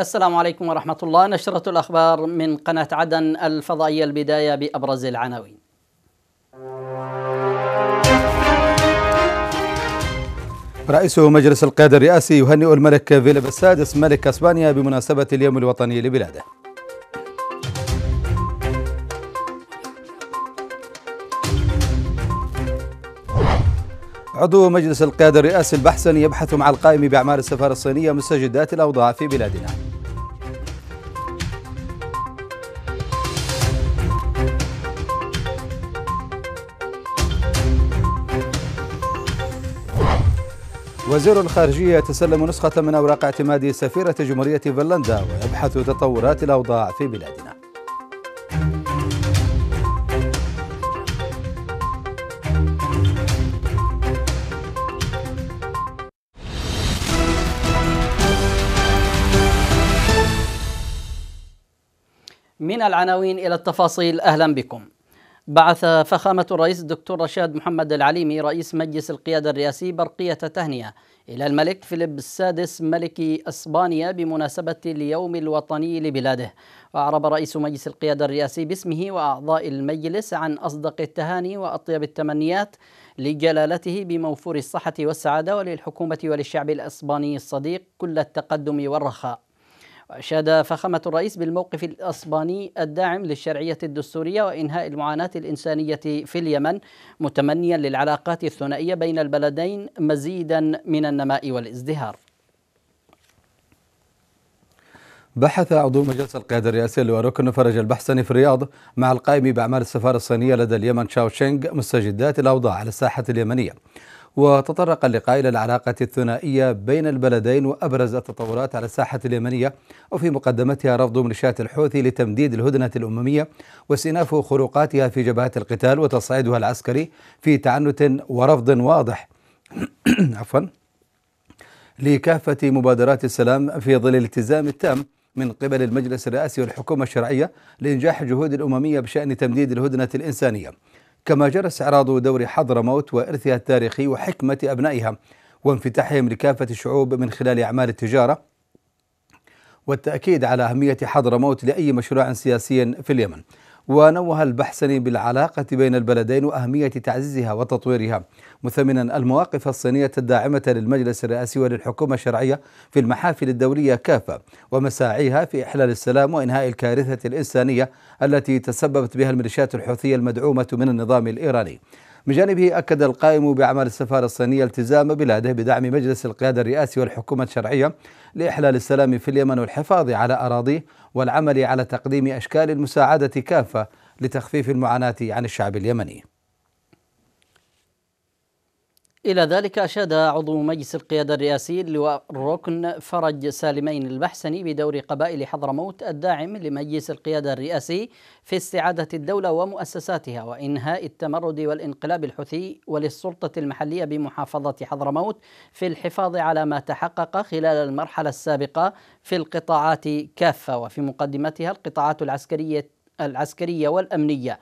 السلام عليكم ورحمة الله نشرة الأخبار من قناة عدن الفضائية البداية بأبرز العناوين رئيس مجلس القيادة الرئاسي يهنئ الملك فيليب السادس ملك أسبانيا بمناسبة اليوم الوطني لبلاده عضو مجلس القيادة الرئاسي البحسن يبحث مع القائم بأعمال السفارة الصينية مستجدات الأوضاع في بلادنا وزير الخارجية يتسلم نسخة من أوراق اعتماد سفيرة جمهورية فنلندا ويبحث تطورات الأوضاع في بلادنا من العناوين إلى التفاصيل أهلا بكم بعث فخامة الرئيس الدكتور رشاد محمد العليمي رئيس مجلس القيادة الرئاسي برقية تهنئة إلى الملك فيليب السادس ملك أسبانيا بمناسبة اليوم الوطني لبلاده وأعرب رئيس مجلس القيادة الرئاسي باسمه وأعضاء المجلس عن أصدق التهاني وأطيب التمنيات لجلالته بموفور الصحة والسعادة وللحكومة وللشعب الأسباني الصديق كل التقدم والرخاء وأشاد فخامة الرئيس بالموقف الأسباني الداعم للشرعية الدستورية وإنهاء المعاناة الإنسانية في اليمن متمنيا للعلاقات الثنائية بين البلدين مزيدا من النماء والازدهار بحث عضو مجلس القيادة الرئاسي لركن فرج البحسني في الرياض مع القائم بأعمال السفارة الصينية لدى اليمن شاو شينغ مستجدات الأوضاع على الساحة اليمنية وتطرق اللقاء إلى العلاقة الثنائية بين البلدين وأبرز التطورات على الساحة اليمنية وفي مقدمتها رفض ميليشيات الحوثي لتمديد الهدنة الأممية واستئناف خروقاتها في جبهات القتال وتصعيدها العسكري في تعنت ورفض واضح عفوا لكافة مبادرات السلام في ظل الالتزام التام من قبل المجلس الرئاسي والحكومة الشرعية لإنجاح الجهود الأممية بشأن تمديد الهدنة الإنسانية كما جرى استعراض دور حضرموت وإرثها التاريخي وحكمة أبنائها وانفتاحهم لكافة الشعوب من خلال أعمال التجارة والتأكيد على أهمية حضرموت لأي مشروع سياسي في اليمن ونوه البحسني بالعلاقة بين البلدين وأهمية تعزيزها وتطويرها مثمنا المواقف الصينية الداعمة للمجلس الرئاسي وللحكومة الشرعية في المحافل الدولية كافة ومساعيها في إحلال السلام وإنهاء الكارثة الإنسانية التي تسببت بها الميليشيات الحوثية المدعومة من النظام الإيراني من جانبه أكد القائم بأعمال السفارة الصينية التزام بلاده بدعم مجلس القيادة الرئاسي والحكومة الشرعية لإحلال السلام في اليمن والحفاظ على أراضيه والعمل على تقديم أشكال المساعدة كافة لتخفيف المعاناة عن الشعب اليمني إلى ذلك أشاد عضو مجلس القيادة الرئاسي اللواء الركن فرج سالمين البحسني بدور قبائل حضرموت الداعم لمجلس القيادة الرئاسي في استعادة الدولة ومؤسساتها وإنهاء التمرد والانقلاب الحوثي وللسلطة المحلية بمحافظة حضرموت في الحفاظ على ما تحقق خلال المرحلة السابقة في القطاعات كافة وفي مقدمتها القطاعات العسكرية العسكرية والأمنية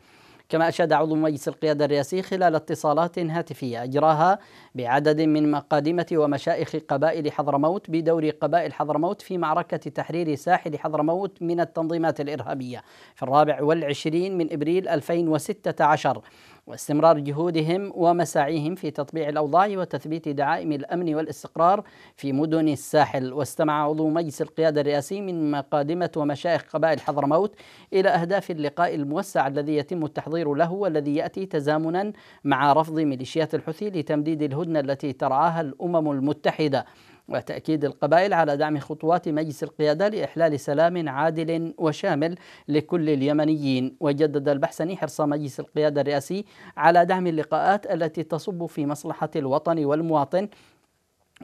كما أشاد عضو مجلس القيادة الرئاسي خلال اتصالات هاتفية أجراها بعدد من مقادمة ومشائخ قبائل حضرموت بدور قبائل حضرموت في معركة تحرير ساحل حضرموت من التنظيمات الإرهابية في الرابع والعشرين من إبريل 2016 واستمرار جهودهم ومساعيهم في تطبيع الاوضاع وتثبيت دعائم الامن والاستقرار في مدن الساحل، واستمع عضو مجلس القياده الرئاسي من مقادمه ومشايخ قبائل حضرموت الى اهداف اللقاء الموسع الذي يتم التحضير له والذي ياتي تزامنا مع رفض ميليشيات الحوثي لتمديد الهدنه التي ترعاها الامم المتحده. وتأكيد القبائل على دعم خطوات مجلس القيادة لإحلال سلام عادل وشامل لكل اليمنيين وجدد البحسني حرص مجلس القيادة الرئاسي على دعم اللقاءات التي تصب في مصلحة الوطن والمواطن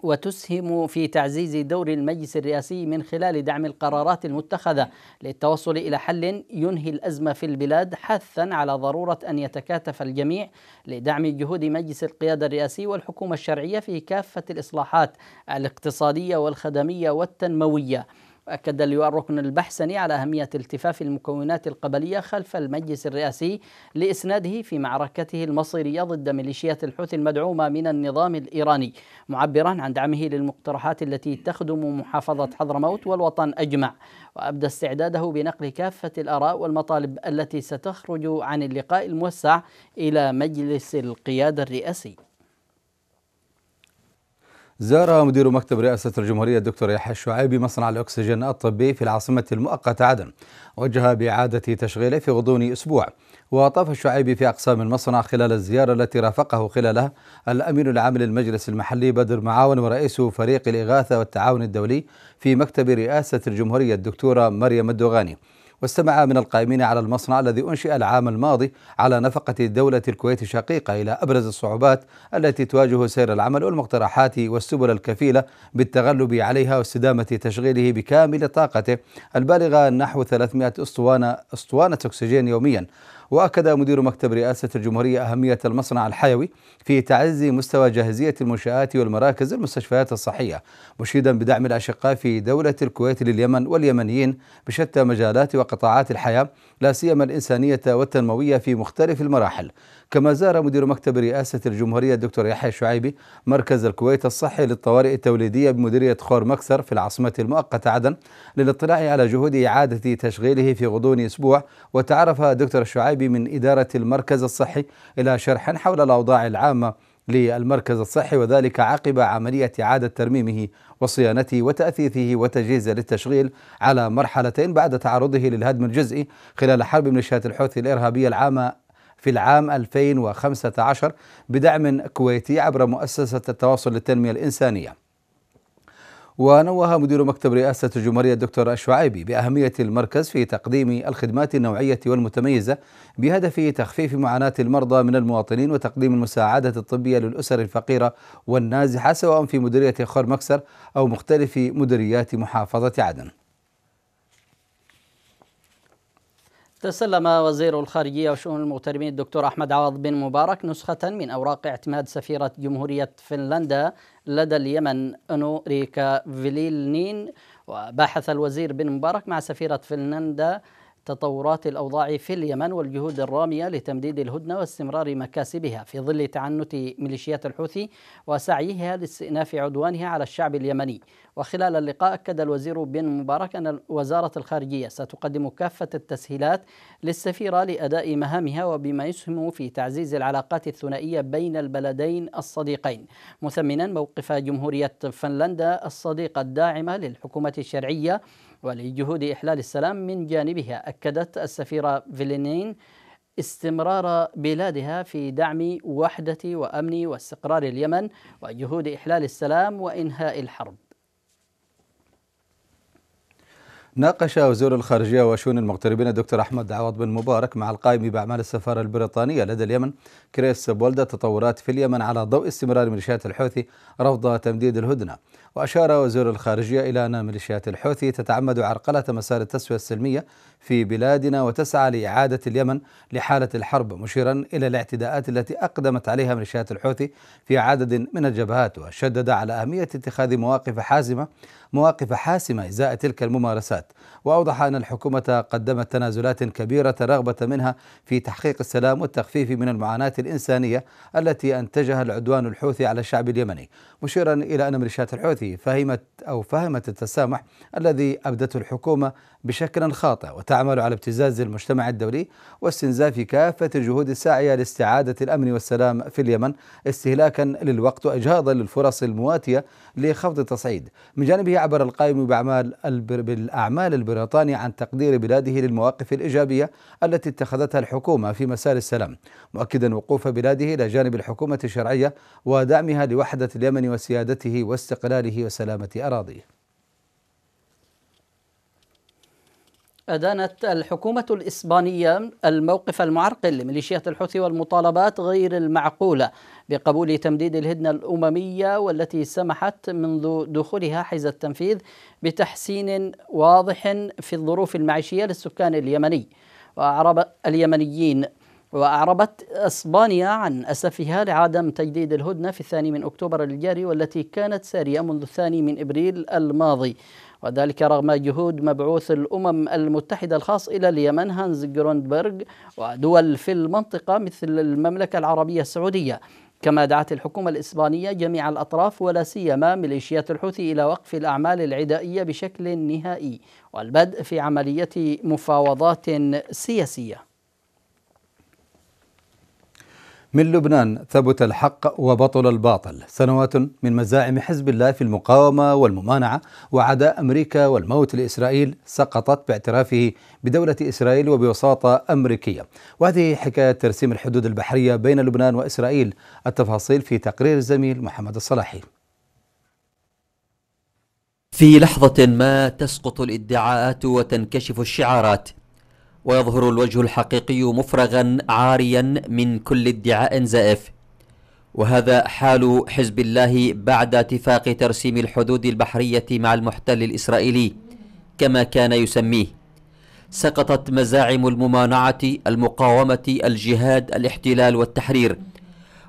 وتسهم في تعزيز دور المجلس الرئاسي من خلال دعم القرارات المتخذه للتوصل الى حل ينهي الازمه في البلاد حثا على ضروره ان يتكاتف الجميع لدعم جهود مجلس القياده الرئاسي والحكومه الشرعيه في كافه الاصلاحات الاقتصاديه والخدميه والتنمويه وأكد اللواء الركن البحسني على أهمية التفاف المكونات القبلية خلف المجلس الرئاسي لإسناده في معركته المصيرية ضد ميليشيات الحوثي المدعومة من النظام الإيراني معبرا عن دعمه للمقترحات التي تخدم محافظة حضرموت والوطن أجمع وأبدى استعداده بنقل كافة الآراء والمطالب التي ستخرج عن اللقاء الموسع إلى مجلس القيادة الرئاسي زار مدير مكتب رئاسة الجمهورية الدكتور يحيى الشعيبي مصنع الأكسجين الطبي في العاصمة المؤقتة عدن وجه بإعادة تشغيله في غضون أسبوع وطاف الشعيبي في أقسام المصنع خلال الزيارة التي رافقه خلالها الأمين العام للمجلس المحلي بدر معاون ورئيس فريق الإغاثة والتعاون الدولي في مكتب رئاسة الجمهورية الدكتورة مريم الدوغاني واستمع من القائمين على المصنع الذي أنشئ العام الماضي على نفقة دولة الكويت الشقيقة إلى أبرز الصعوبات التي تواجه سير العمل والمقترحات والسبل الكفيلة بالتغلب عليها واستدامة تشغيله بكامل طاقته البالغة نحو 300 أسطوانة أسطوانة أكسجين يوميا وأكد مدير مكتب رئاسة الجمهورية أهمية المصنع الحيوي في تعزي مستوى جاهزية المنشآت والمراكز المستشفيات الصحية مشيدا بدعم الأشقاء في دولة الكويت لليمن واليمنيين بشتى مجالات وقطاعات الحياة لا سيما الإنسانية والتنموية في مختلف المراحل كما زار مدير مكتب رئاسة الجمهورية الدكتور يحيى الشعيبي مركز الكويت الصحي للطوارئ التوليدية بمديرية خور مكسر في العاصمة المؤقتة عدن للاطلاع على جهود إعادة تشغيله في غضون أسبوع وتعرف دكتور الشعيبي من إدارة المركز الصحي إلى شرح حول الأوضاع العامة للمركز الصحي وذلك عقب عملية إعادة ترميمه وصيانته وتأثيثه وتجهيزه للتشغيل على مرحلتين بعد تعرضه للهدم الجزئي خلال حرب ميليشيات الحوثي الإرهابية العام في العام 2015 بدعم كويتي عبر مؤسسة التواصل للتنمية الإنسانية ونوه مدير مكتب رئاسة الجمهورية الدكتور الشعيبي بأهمية المركز في تقديم الخدمات النوعية والمتميزة بهدف تخفيف معاناة المرضى من المواطنين وتقديم المساعدة الطبية للأسر الفقيرة والنازحة سواء في مديرية خور مكسر أو مختلف مديريات محافظة عدن تسلم وزير الخارجية وشؤون المغتربين الدكتور أحمد عوض بن مبارك نسخة من أوراق اعتماد سفيرة جمهورية فنلندا لدى اليمن أنو ريكا فيليل نين وباحث الوزير بن مبارك مع سفيرة فنلندا تطورات الأوضاع في اليمن والجهود الرامية لتمديد الهدنة واستمرار مكاسبها في ظل تعنت ميليشيات الحوثي وسعيها لاستئناف عدوانها على الشعب اليمني وخلال اللقاء أكد الوزير بن مبارك أن وزارة الخارجية ستقدم كافة التسهيلات للسفيرة لأداء مهامها وبما يسهم في تعزيز العلاقات الثنائية بين البلدين الصديقين مثمنا موقف جمهورية فنلندا الصديقة الداعمة للحكومة الشرعية ولجهود إحلال السلام من جانبها أكدت السفيرة فيلينين استمرار بلادها في دعم وحدة وأمن واستقرار اليمن وجهود إحلال السلام وإنهاء الحرب ناقش وزير الخارجية وشؤون المغتربين الدكتور أحمد عوض بن مبارك مع القائم بأعمال السفارة البريطانية لدى اليمن كريس بولدا تطورات في اليمن على ضوء استمرار ميليشيات الحوثي رفض تمديد الهدنة وأشار وزير الخارجية إلى أن ميليشيات الحوثي تتعمد عرقلة مسار التسوية السلمية في بلادنا وتسعى لإعادة اليمن لحالة الحرب مشيرا إلى الاعتداءات التي أقدمت عليها ميليشيات الحوثي في عدد من الجبهات وشدد على أهمية اتخاذ مواقف حازمة مواقف حاسمة إزاء تلك الممارسات وأوضح أن الحكومة قدمت تنازلات كبيرة رغبة منها في تحقيق السلام والتخفيف من المعاناة الإنسانية التي أنتجها العدوان الحوثي على الشعب اليمني مشيرا إلى أن ميليشيات الحوثي فهمت أو فهمت التسامح الذي أبدته الحكومة بشكل خاطئ وتعمل على ابتزاز المجتمع الدولي واستنزاف كافة الجهود الساعية لاستعادة الأمن والسلام في اليمن استهلاكا للوقت وإجهاضا للفرص المواتية لخفض التصعيد من جانبه عبر القائم بأعمال بالأعمال البريطاني عن تقدير بلاده للمواقف الإيجابية التي اتخذتها الحكومة في مسار السلام مؤكدا وقوف بلاده إلى جانب الحكومة الشرعية ودعمها لوحدة اليمن وسيادته واستقلاله وسلامة أراضيه أدانت الحكومة الإسبانية الموقف المعرقل لميليشيات الحوثي والمطالبات غير المعقولة بقبول تمديد الهدنة الأممية والتي سمحت منذ دخولها حيز التنفيذ بتحسين واضح في الظروف المعيشية للسكان اليمني وأعرب اليمنيين وأعربت إسبانيا عن أسفها لعدم تجديد الهدنة في الثاني من أكتوبر الجاري والتي كانت سارية منذ الثاني من إبريل الماضي وذلك رغم جهود مبعوث الأمم المتحدة الخاص إلى اليمن هانز جروندبرغ ودول في المنطقة مثل المملكة العربية السعودية كما دعت الحكومة الإسبانية جميع الأطراف ولا سيما ميليشيات الحوثي إلى وقف الأعمال العدائية بشكل نهائي والبدء في عملية مفاوضات سياسية من لبنان ثبت الحق وبطل الباطل سنوات من مزاعم حزب الله في المقاومة والممانعة وعداء أمريكا والموت لإسرائيل سقطت باعترافه بدولة إسرائيل وبوساطة أمريكية وهذه حكاية ترسيم الحدود البحرية بين لبنان وإسرائيل التفاصيل في تقرير الزميل محمد الصلاحي في لحظة ما تسقط الادعاءات وتنكشف الشعارات ويظهر الوجه الحقيقي مفرغا عاريا من كل ادعاء زائف وهذا حال حزب الله بعد اتفاق ترسيم الحدود البحرية مع المحتل الإسرائيلي كما كان يسميه سقطت مزاعم الممانعة المقاومة الجهاد الاحتلال والتحرير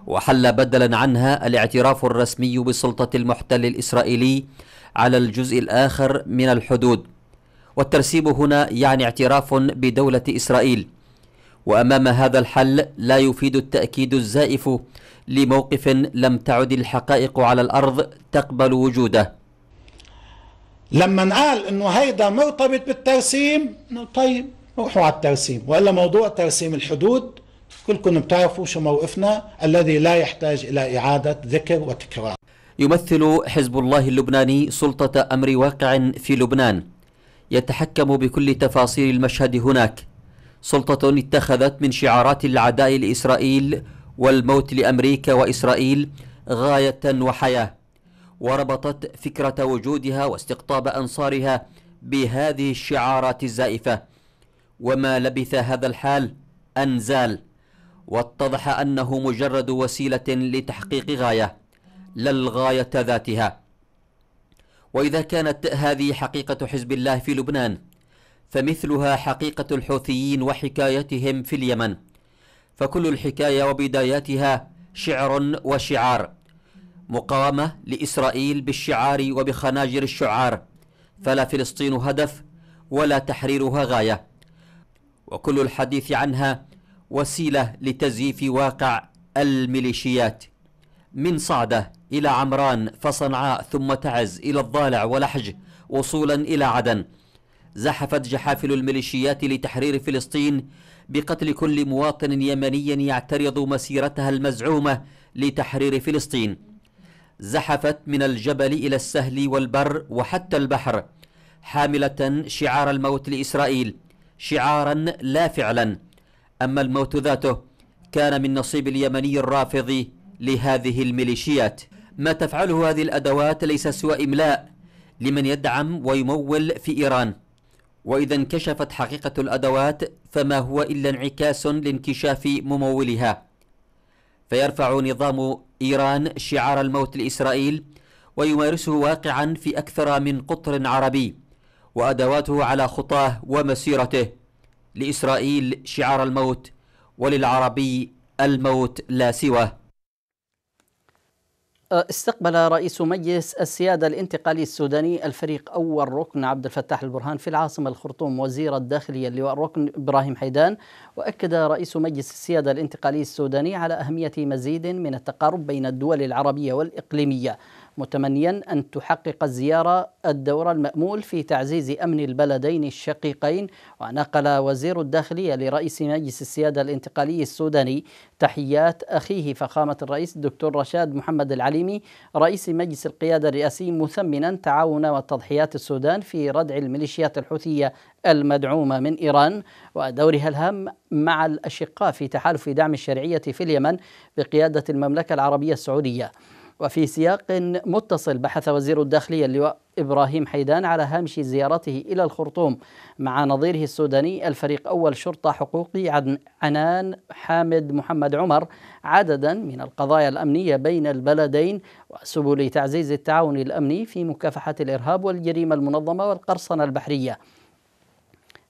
وحل بدلا عنها الاعتراف الرسمي بسلطة المحتل الإسرائيلي على الجزء الآخر من الحدود والترسيب هنا يعني اعتراف بدولة إسرائيل وأمام هذا الحل لا يفيد التأكيد الزائف لموقف لم تعد الحقائق على الأرض تقبل وجوده لما قال انه هيدا مرتبط بالترسيم طيب روحوا على الترسيم والا موضوع ترسيم الحدود كلكم بتعرفوا شو موقفنا الذي لا يحتاج الى اعاده ذكر وتكرار يمثل حزب الله اللبناني سلطه امر واقع في لبنان يتحكم بكل تفاصيل المشهد هناك سلطة اتخذت من شعارات العداء لإسرائيل والموت لأمريكا وإسرائيل غاية وحياة وربطت فكرة وجودها واستقطاب أنصارها بهذه الشعارات الزائفة وما لبث هذا الحال أن زال واتضح أنه مجرد وسيلة لتحقيق غاية لا الغاية ذاتها وإذا كانت هذه حقيقة حزب الله في لبنان فمثلها حقيقة الحوثيين وحكايتهم في اليمن فكل الحكاية وبداياتها شعر وشعار مقاومة لإسرائيل بالشعار وبخناجر الشعار فلا فلسطين هدف ولا تحريرها غاية وكل الحديث عنها وسيلة لتزييف واقع الميليشيات من صعده إلى عمران فصنعاء ثم تعز إلى الضالع ولحج وصولا إلى عدن زحفت جحافل الميليشيات لتحرير فلسطين بقتل كل مواطن يمني يعترض مسيرتها المزعومة لتحرير فلسطين زحفت من الجبل إلى السهل والبر وحتى البحر حاملة شعار الموت لإسرائيل شعارا لا فعلا أما الموت ذاته كان من نصيب اليمني الرافض لهذه الميليشيات ما تفعله هذه الأدوات ليس سوى إملاء لمن يدعم ويمول في إيران وإذا انكشفت حقيقة الأدوات فما هو إلا انعكاس لانكشاف ممولها فيرفع نظام إيران شعار الموت لإسرائيل ويمارسه واقعا في أكثر من قطر عربي وأدواته على خطاه ومسيرته لإسرائيل شعار الموت وللعربي الموت لا سواه استقبل رئيس مجلس السيادة الانتقالي السوداني الفريق أول ركن عبد الفتاح البرهان في العاصمة الخرطوم وزير الداخلية اللواء الركن إبراهيم حيدان وأكد رئيس مجلس السيادة الانتقالي السوداني على أهمية مزيد من التقارب بين الدول العربية والإقليمية متمنيا أن تحقق الزيارة الدور المأمول في تعزيز أمن البلدين الشقيقين ونقل وزير الداخلية لرئيس مجلس السيادة الانتقالي السوداني تحيات أخيه فخامة الرئيس الدكتور رشاد محمد العليمي رئيس مجلس القيادة الرئاسي مثمنا تعاون وتضحيات السودان في ردع الميليشيات الحوثية المدعومة من إيران ودورها الهام مع الأشقاء في تحالف دعم الشرعية في اليمن بقيادة المملكة العربية السعودية وفي سياق متصل بحث وزير الداخلية اللواء إبراهيم حيدان على هامش زيارته إلى الخرطوم مع نظيره السوداني الفريق أول شرطة حقوقي عنان حامد محمد عمر عددا من القضايا الأمنية بين البلدين وسبل تعزيز التعاون الأمني في مكافحة الإرهاب والجريمة المنظمة والقرصنة البحرية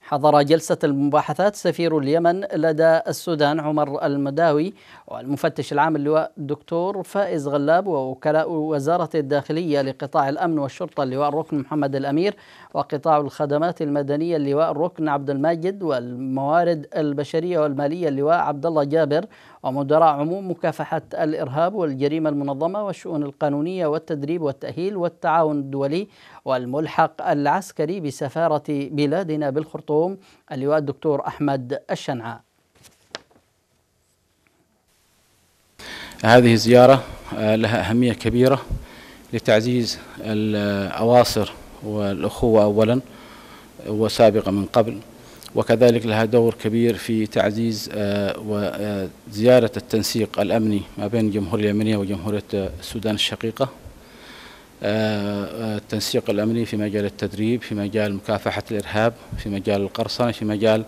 حضر جلسة المباحثات سفير اليمن لدى السودان عمر المداوي والمفتش العام اللواء الدكتور فائز غلاب ووكلاء وزارة الداخلية لقطاع الأمن والشرطة اللواء الركن محمد الأمير وقطاع الخدمات المدنية اللواء الركن عبد الماجد والموارد البشرية والمالية اللواء عبد الله جابر ومدراء عموم مكافحة الإرهاب والجريمة المنظمة والشؤون القانونية والتدريب والتأهيل والتعاون الدولي والملحق العسكري بسفارة بلادنا بالخرطوم الخرطوم اللواء الدكتور أحمد الشنعاء هذه الزيارة آه، لها أهمية كبيرة لتعزيز الأواصر والأخوة أولا وسابقة من قبل وكذلك لها دور كبير في تعزيز آه، وزيارة آه، التنسيق الأمني ما بين الجمهورية اليمنية وجمهورية السودان الشقيقة آه، آه، التنسيق الأمني في مجال التدريب في مجال مكافحة الإرهاب في مجال القرصنة في مجال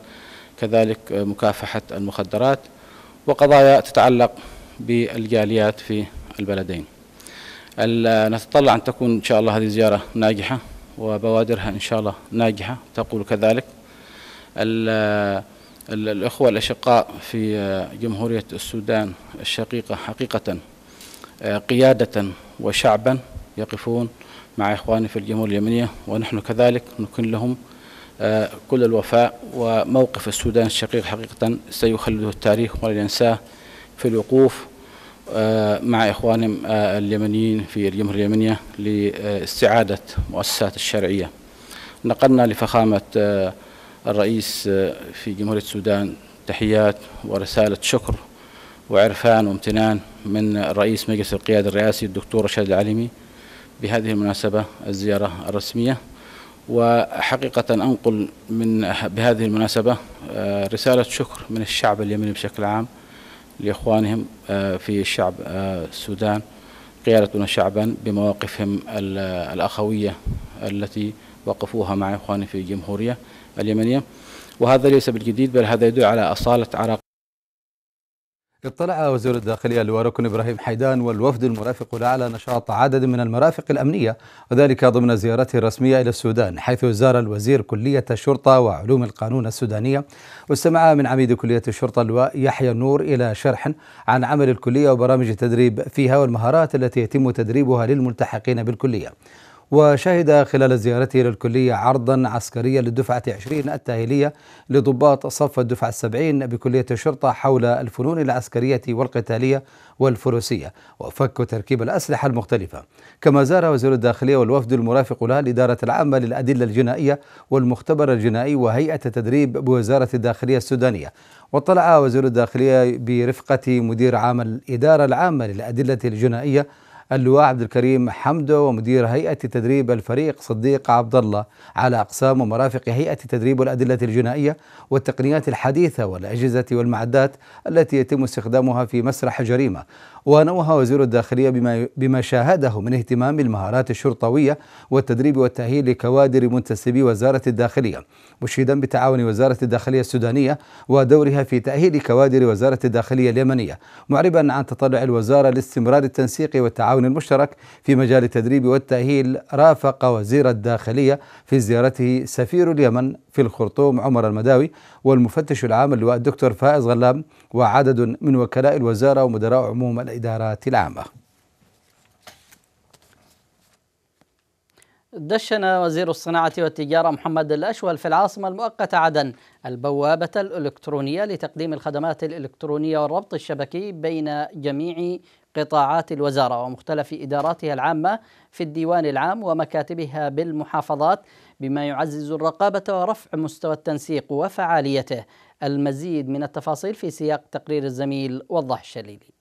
كذلك مكافحة المخدرات وقضايا تتعلق بالجاليات في البلدين نتطلع أن تكون إن شاء الله هذه الزيارة ناجحة وبوادرها إن شاء الله ناجحة تقول كذلك الأخوة الأشقاء في جمهورية السودان الشقيقة حقيقة آه، قيادة وشعبا يقفون مع إخواني في الجمهورية اليمنية ونحن كذلك نكن لهم آه، كل الوفاء وموقف السودان الشقيق حقيقة سيخلده التاريخ ولن ينساه في الوقوف آه، مع إخوانهم آه، اليمنيين في الجمهورية اليمنية لاستعادة مؤسسات الشرعية نقلنا لفخامة الرئيس في جمهورية السودان تحيات ورسالة شكر وعرفان وامتنان من رئيس مجلس القيادة الرئاسي الدكتور رشاد العلمي بهذه المناسبة الزيارة الرسمية وحقيقة أنقل من بهذه المناسبة آه، رسالة شكر من الشعب اليمني بشكل عام لإخوانهم آه، في الشعب آه، السودان قيادتنا شعبا بمواقفهم الأخوية التي وقفوها مع إخواني في الجمهورية اليمنية وهذا ليس بالجديد بل هذا يدل على أصالة عراق اطلع وزير الداخلية اللواء ركن إبراهيم حيدان والوفد المرافق له على نشاط عدد من المرافق الأمنية وذلك ضمن زيارته الرسمية إلى السودان حيث زار الوزير كلية الشرطة وعلوم القانون السودانية واستمع من عميد كلية الشرطة اللواء يحيى النور إلى شرح عن عمل الكلية وبرامج التدريب فيها والمهارات التي يتم تدريبها للملتحقين بالكلية وشهد خلال زيارته للكلية عرضا عسكريا للدفعة 20 التاهيلية لضباط صف الدفعة 70 بكلية الشرطة حول الفنون العسكرية والقتالية والفروسية وفك تركيب الأسلحة المختلفة كما زار وزير الداخلية والوفد المرافق له الإدارة العامة للأدلة الجنائية والمختبر الجنائي وهيئة التدريب بوزارة الداخلية السودانية واطلع وزير الداخلية برفقة مدير عام الإدارة العامة للأدلة الجنائية اللواء عبد الكريم حمدو ومدير هيئة تدريب الفريق صديق عبد الله على أقسام ومرافق هيئة تدريب الأدلة الجنائية والتقنيات الحديثة والأجهزة والمعدات التي يتم استخدامها في مسرح الجريمة ونوه وزير الداخلية بما, بما شاهده من اهتمام المهارات الشرطوية والتدريب والتأهيل لكوادر منتسبي وزارة الداخلية مشيدا بتعاون وزارة الداخلية السودانية ودورها في تأهيل كوادر وزارة الداخلية اليمنية معربا عن تطلع الوزارة لاستمرار التنسيق والتعاون المشترك في مجال التدريب والتأهيل رافق وزير الداخلية في زيارته سفير اليمن في الخرطوم عمر المداوي والمفتش العام اللواء الدكتور فائز غلام وعدد من وكلاء الوزارة ومدراء عموم الأيام الإدارات العامة دشن وزير الصناعة والتجارة محمد الأشول في العاصمة المؤقتة عدن البوابة الإلكترونية لتقديم الخدمات الإلكترونية والربط الشبكي بين جميع قطاعات الوزارة ومختلف إداراتها العامة في الديوان العام ومكاتبها بالمحافظات بما يعزز الرقابة ورفع مستوى التنسيق وفعاليته المزيد من التفاصيل في سياق تقرير الزميل وضح الشليلي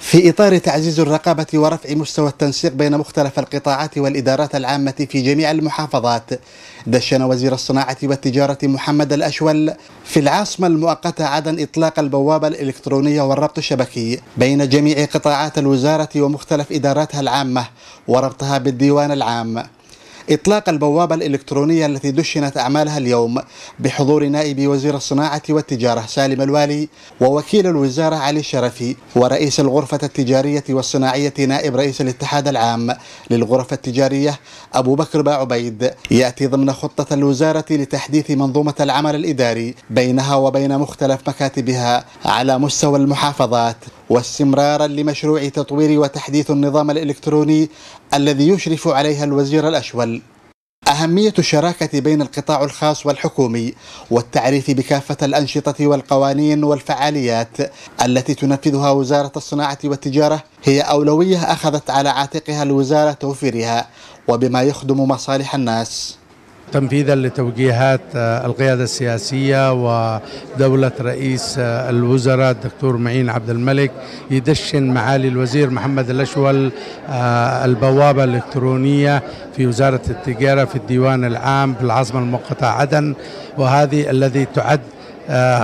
في إطار تعزيز الرقابة ورفع مستوى التنسيق بين مختلف القطاعات والإدارات العامة في جميع المحافظات دشن وزير الصناعة والتجارة محمد الأشول في العاصمة المؤقتة عدن إطلاق البوابة الإلكترونية والربط الشبكي بين جميع قطاعات الوزارة ومختلف إداراتها العامة وربطها بالديوان العام إطلاق البوابة الإلكترونية التي دشنت أعمالها اليوم بحضور نائب وزير الصناعة والتجارة سالم الوالي ووكيل الوزارة علي الشرفي ورئيس الغرفة التجارية والصناعية نائب رئيس الاتحاد العام للغرف التجارية أبو بكر باعبيد يأتي ضمن خطة الوزارة لتحديث منظومة العمل الإداري بينها وبين مختلف مكاتبها على مستوى المحافظات واستمرارا لمشروع تطوير وتحديث النظام الإلكتروني الذي يشرف عليها الوزير الأشول أهمية الشراكة بين القطاع الخاص والحكومي والتعريف بكافة الأنشطة والقوانين والفعاليات التي تنفذها وزارة الصناعة والتجارة هي أولوية أخذت على عاتقها الوزارة توفيرها وبما يخدم مصالح الناس تنفيذا لتوجيهات آه، القيادة السياسية ودولة رئيس آه، الوزراء الدكتور معين عبد الملك يدشن معالي الوزير محمد الأشول آه، البوابة الإلكترونية في وزارة التجارة في الديوان العام في العاصمة المؤقتة عدن وهذه الذي تعد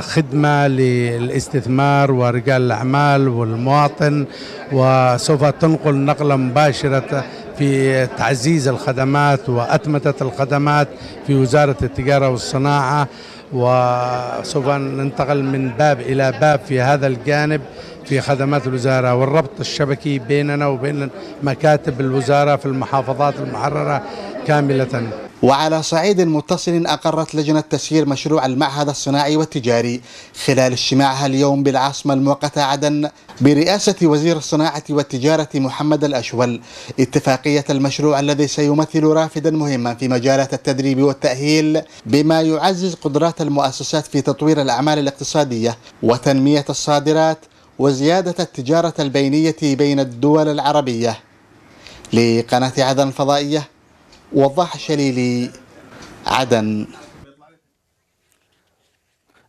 خدمة للاستثمار ورجال الأعمال والمواطن وسوف تنقل نقلة مباشرة في تعزيز الخدمات وأتمتة الخدمات في وزارة التجارة والصناعة وسوف ننتقل من باب إلى باب في هذا الجانب في خدمات الوزارة والربط الشبكي بيننا وبين مكاتب الوزارة في المحافظات المحررة كاملة وعلى صعيد متصل أقرت لجنة تسيير مشروع المعهد الصناعي والتجاري خلال اجتماعها اليوم بالعاصمة المؤقتة عدن برئاسة وزير الصناعة والتجارة محمد الأشول اتفاقية المشروع الذي سيمثل رافدا مهما في مجالات التدريب والتأهيل بما يعزز قدرات المؤسسات في تطوير الأعمال الاقتصادية وتنمية الصادرات وزيادة التجارة البينية بين الدول العربية لقناة عدن الفضائية وضح شليلي عدن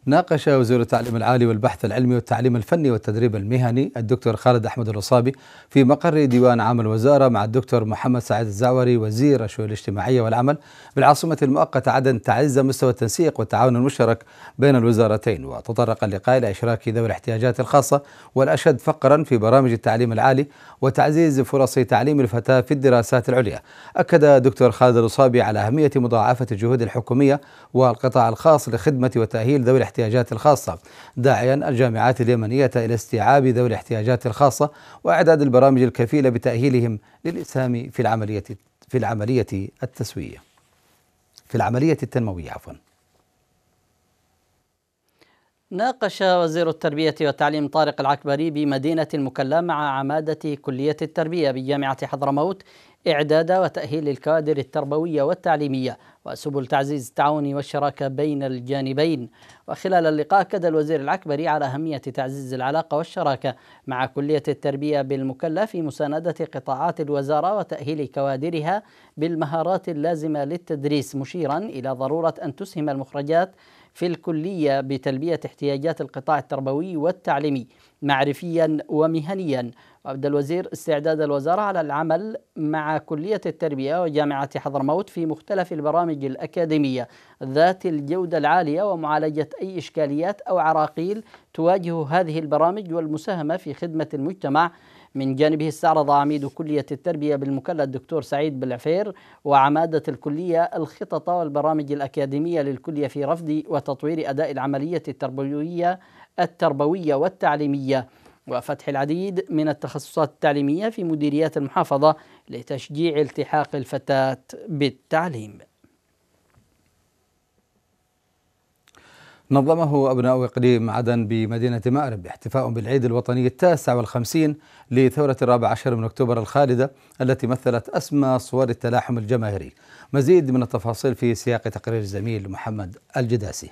ناقش وزير التعليم العالي والبحث العلمي والتعليم الفني والتدريب المهني الدكتور خالد أحمد الوصابي في مقر ديوان عام الوزارة مع الدكتور محمد سعيد الزعوري وزير الشؤون الاجتماعية والعمل بالعاصمة المؤقتة عدن تعز مستوى التنسيق والتعاون المشترك بين الوزارتين وتطرق اللقاء إلى إشراك ذوي الاحتياجات الخاصة والأشد فقرا في برامج التعليم العالي وتعزيز فرص تعليم الفتاة في الدراسات العليا أكد دكتور خالد الوصابي على أهمية مضاعفة الجهود الحكومية والقطاع الخاص لخدمة وتأهيل ذوي الاحتياجات الاحتياجات الخاصة داعيا الجامعات اليمنية إلى استيعاب ذوي الاحتياجات الخاصة وإعداد البرامج الكفيلة بتأهيلهم للإسهام في العملية في العملية التسوية في العملية التنموية عفوا ناقش وزير التربية والتعليم طارق العكبري بمدينة المكلا مع عمادة كلية التربية بجامعة حضرموت إعداد وتأهيل الكوادر التربوية والتعليمية وسبل تعزيز التعاون والشراكة بين الجانبين وخلال اللقاء أكد الوزير العكبري على أهمية تعزيز العلاقة والشراكة مع كلية التربية بالمكلة في مساندة قطاعات الوزارة وتأهيل كوادرها بالمهارات اللازمة للتدريس مشيرا إلى ضرورة أن تسهم المخرجات في الكلية بتلبية احتياجات القطاع التربوي والتعليمي معرفيا ومهنيا عبد الوزير استعداد الوزارة على العمل مع كلية التربية وجامعة حضرموت في مختلف البرامج الأكاديمية ذات الجودة العالية ومعالجة أي إشكاليات أو عراقيل تواجه هذه البرامج والمساهمة في خدمة المجتمع من جانبه استعرض عميد كلية التربية بالمكلة الدكتور سعيد بالعفير وعمادة الكلية الخطط والبرامج الأكاديمية للكلية في رفض وتطوير أداء العملية التربوية التربوية والتعليمية وفتح العديد من التخصصات التعليمية في مديريات المحافظة لتشجيع التحاق الفتاة بالتعليم نظمه أبناء إقليم عدن بمدينة مأرب احتفاء بالعيد الوطني التاسع والخمسين لثورة الرابع عشر من أكتوبر الخالدة التي مثلت أسمى صور التلاحم الجماهيري مزيد من التفاصيل في سياق تقرير الزميل محمد الجداسي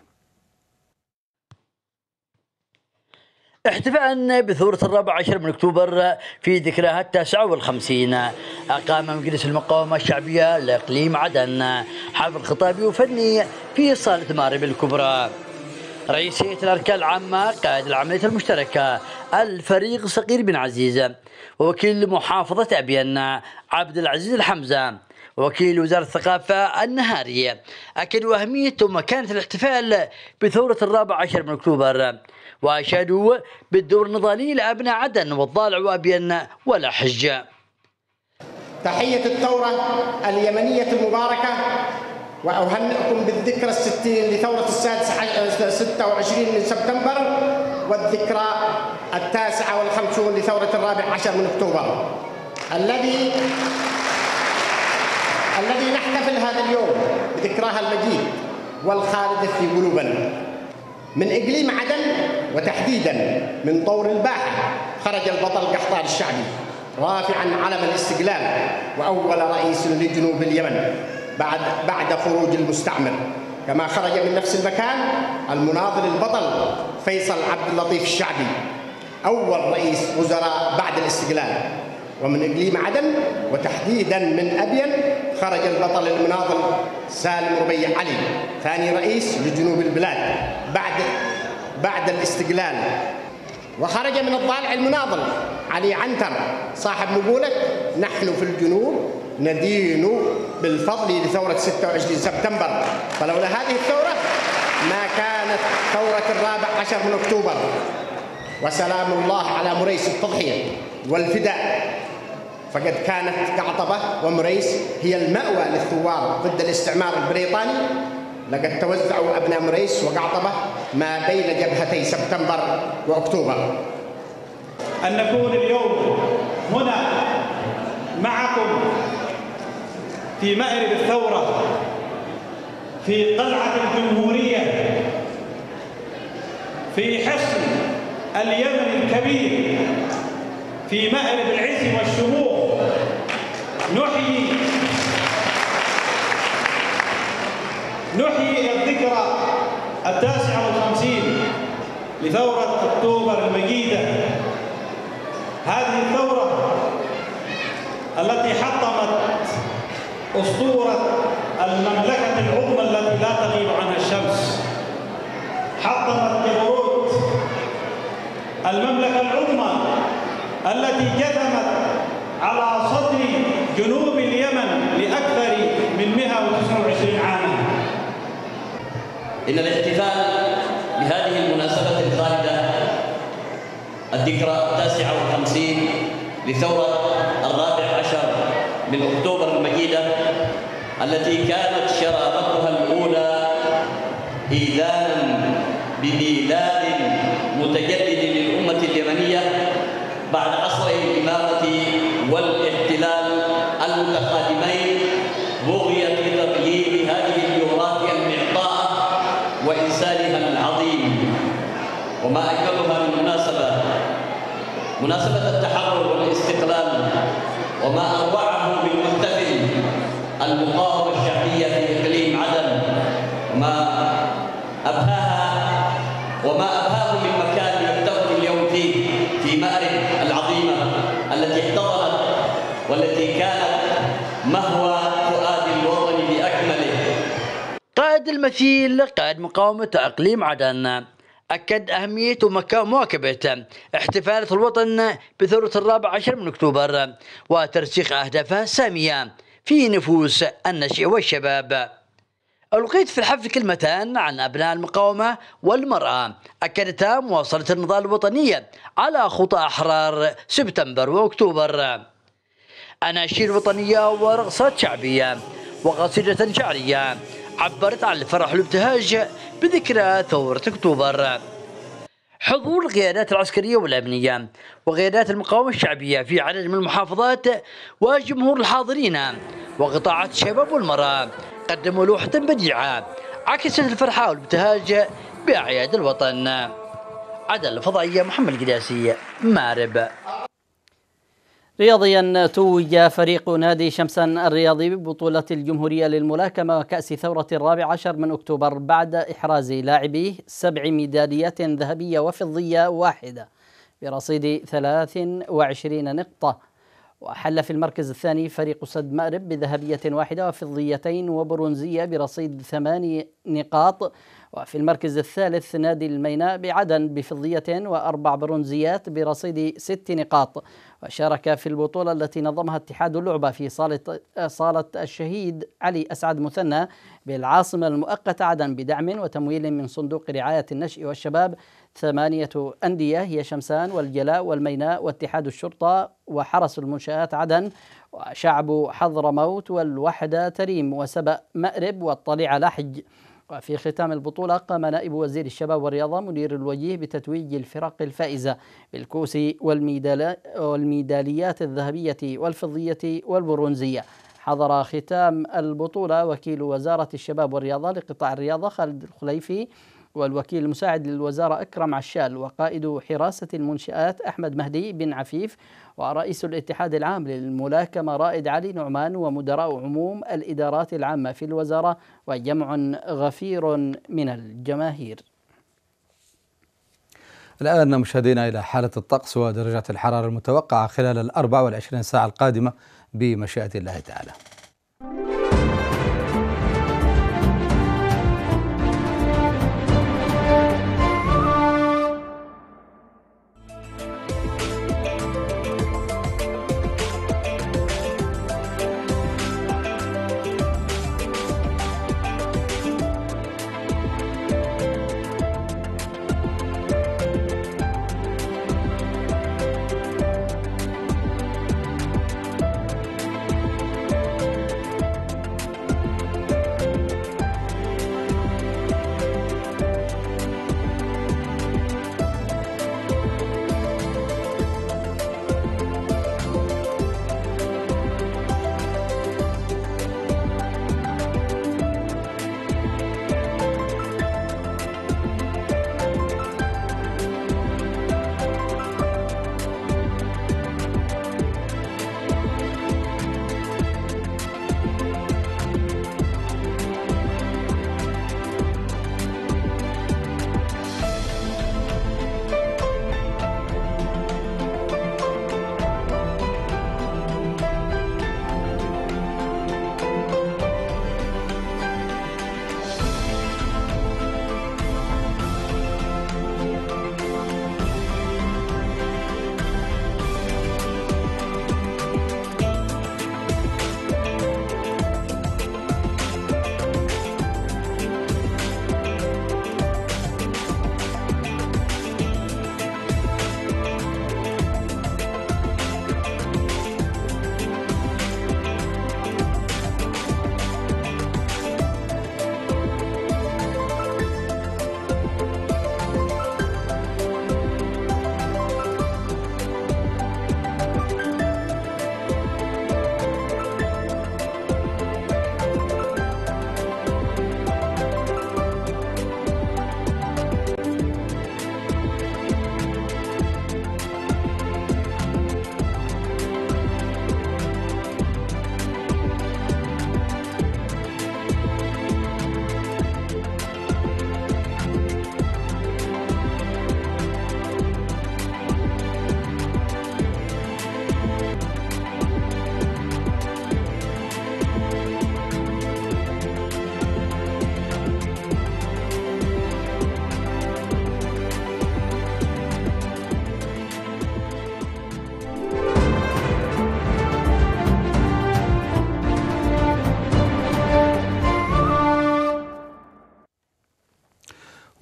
احتفاء بثورة الرابع عشر من أكتوبر في ذكراها التاسعة والخمسين أقام مجلس المقاومة الشعبية لإقليم عدن حفل خطابي وفني في صالة مارب الكبرى رئيس هيئة الأركان العامة قائد العملية المشتركة الفريق صقير بن عزيز وكيل محافظة أبين عبد العزيز الحمزة وكيل وزارة الثقافة النهارية أكدوا أهمية ومكانة الاحتفال بثورة الرابع عشر من أكتوبر وأشادوا بالدور النضالي لأبناء عدن والضالع وأبين ولا حجة تحية الثورة اليمنية المباركة وأهنئكم بالذكرى الستين لثورة السادس ستة وعشرين من سبتمبر والذكرى التاسعة والخمسون لثورة الرابع عشر من أكتوبر الذي الذي نحتفل هذا اليوم بذكراها المجيد والخالدة في قلوبنا من إقليم عدن وتحديدا من طور الباحة خرج البطل قحطان الشعبي رافعا علم الاستقلال وأول رئيس لجنوب اليمن بعد بعد خروج المستعمر كما خرج من نفس المكان المناضل البطل فيصل عبد اللطيف الشعبي أول رئيس وزراء بعد الاستقلال ومن إقليم عدن وتحديدا من أبين خرج البطل المناضل سالم ربيع علي ثاني رئيس لجنوب البلاد بعد بعد الاستقلال وخرج من الضالع المناضل علي عنتر صاحب مقولة نحن في الجنوب ندين بالفضل لثورة 26 سبتمبر فلولا هذه الثورة ما كانت ثورة الرابع عشر من أكتوبر وسلام الله على مريس التضحية والفداء فقد كانت قعطبة ومريس هي المأوى للثوار ضد الاستعمار البريطاني لقد توزعوا أبناء مريس وقعطبة ما بين جبهتي سبتمبر وأكتوبر أن نكون اليوم هنا معكم في مأرب الثورة في قلعة الجمهورية في حصن اليمن الكبير في مأرب العز والشموخ نحيي نحيي الذكرى التاسعة والخمسين لثورة أكتوبر المجيدة هذه الثورة التي حطمت أسطورة المملكة العظمى التي لا تغيب عنها الشمس حطمت جبروت المملكة العظمى التي جثمت على صدر جنوب اليمن لأكثر من 129 عاما إن الاحتفال بهذه المناسبة الخالدة الذكرى التاسعة والخمسين لثورة الرابع عشر من أكتوبر المجيدة التي كانت شرارتها الأولى إيذانا بميلاد متجدد للأمة اليمنية بعد عصر الإمامة والاحتلال المتقادمين بغية بتطييب هذه الجغرافيا المعطاء وإنسانها العظيم وما أكملها من مناسبة مناسبة التحرر والاستقلال وما أروعه بالمحتفل المقاومة الشعبية في إقليم عدن والتي كانت مهوى فؤاد الوطن بأكمله قائد المثيل قائد مقاومة إقليم عدن أكد أهمية مواكبة احتفالة الوطن بثورة الرابع عشر من أكتوبر وترسيخ أهدافها السامية في نفوس النشء والشباب ألقيت في الحفل كلمتان عن أبناء المقاومة والمرأة أكدتا مواصلة النضال الوطني على خطى أحرار سبتمبر وأكتوبر أناشيد وطنية ورقصات شعبية وقصيدة شعرية عبرت عن الفرح والابتهاج بذكرى ثورة أكتوبر حضور القيادات العسكرية والأمنية وقيادات المقاومة الشعبية في عدد من المحافظات وجمهور الحاضرين وقطاعات الشباب والمرأة قدموا لوحة بديعة عكست الفرحة والابتهاج بأعياد الوطن عدل الفضائية محمد القداسي مارب رياضيا توج فريق نادي شمسان الرياضي ببطولة الجمهورية للملاكمة وكأس ثورة الرابع عشر من أكتوبر بعد إحراز لاعبيه سبع ميداليات ذهبية وفضية واحدة برصيد 23 نقطة وحل في المركز الثاني فريق سد مأرب بذهبية واحدة وفضيتين وبرونزية برصيد ثماني نقاط وفي المركز الثالث نادي الميناء بعدن بفضية وأربع برونزيات برصيد ست نقاط وشارك في البطولة التي نظمها اتحاد اللعبة في صالة, صالة الشهيد علي أسعد مثنى بالعاصمة المؤقتة عدن بدعم وتمويل من صندوق رعاية النشء والشباب ثمانية أندية هي شمسان والجلاء والميناء واتحاد الشرطة وحرس المنشآت عدن وشعب حضرموت والوحدة تريم وسبأ مأرب والطليعة لحج وفي ختام البطولة قام نائب وزير الشباب والرياضة منير الوجيه بتتويج الفرق الفائزة بالكوس والميداليات الذهبية والفضية والبرونزية حضر ختام البطولة وكيل وزارة الشباب والرياضة لقطاع الرياضة خالد الخليفي والوكيل المساعد للوزارة أكرم عشال وقائد حراسة المنشآت أحمد مهدي بن عفيف ورئيس الاتحاد العام للملاكمة رائد علي نعمان ومدراء عموم الإدارات العامة في الوزارة وجمع غفير من الجماهير الآن مشاهدينا إلى حالة الطقس ودرجات الحرارة المتوقعة خلال الأربع والعشرين ساعة القادمة بمشيئة الله تعالى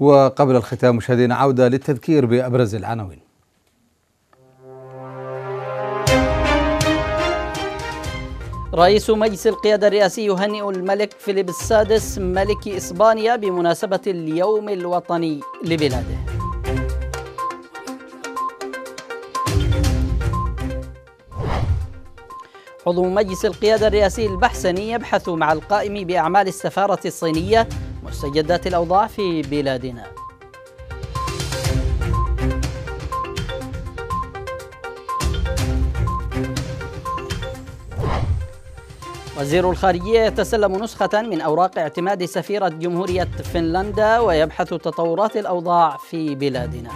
وقبل الختام مشاهدينا عودة للتذكير بأبرز العناوين رئيس مجلس القيادة الرئاسي يهنئ الملك فيليب السادس ملك إسبانيا بمناسبة اليوم الوطني لبلاده عضو مجلس القيادة الرئاسي البحسني يبحث مع القائم بأعمال السفارة الصينية مستجدات الأوضاع في بلادنا وزير الخارجية يتسلم نسخة من أوراق اعتماد سفيرة جمهورية فنلندا ويبحث تطورات الأوضاع في بلادنا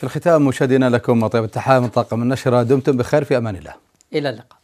في الختام مشاهدينا لكم وطيب التحايا من طاقم النشرة دمتم بخير في أمان الله إلى اللقاء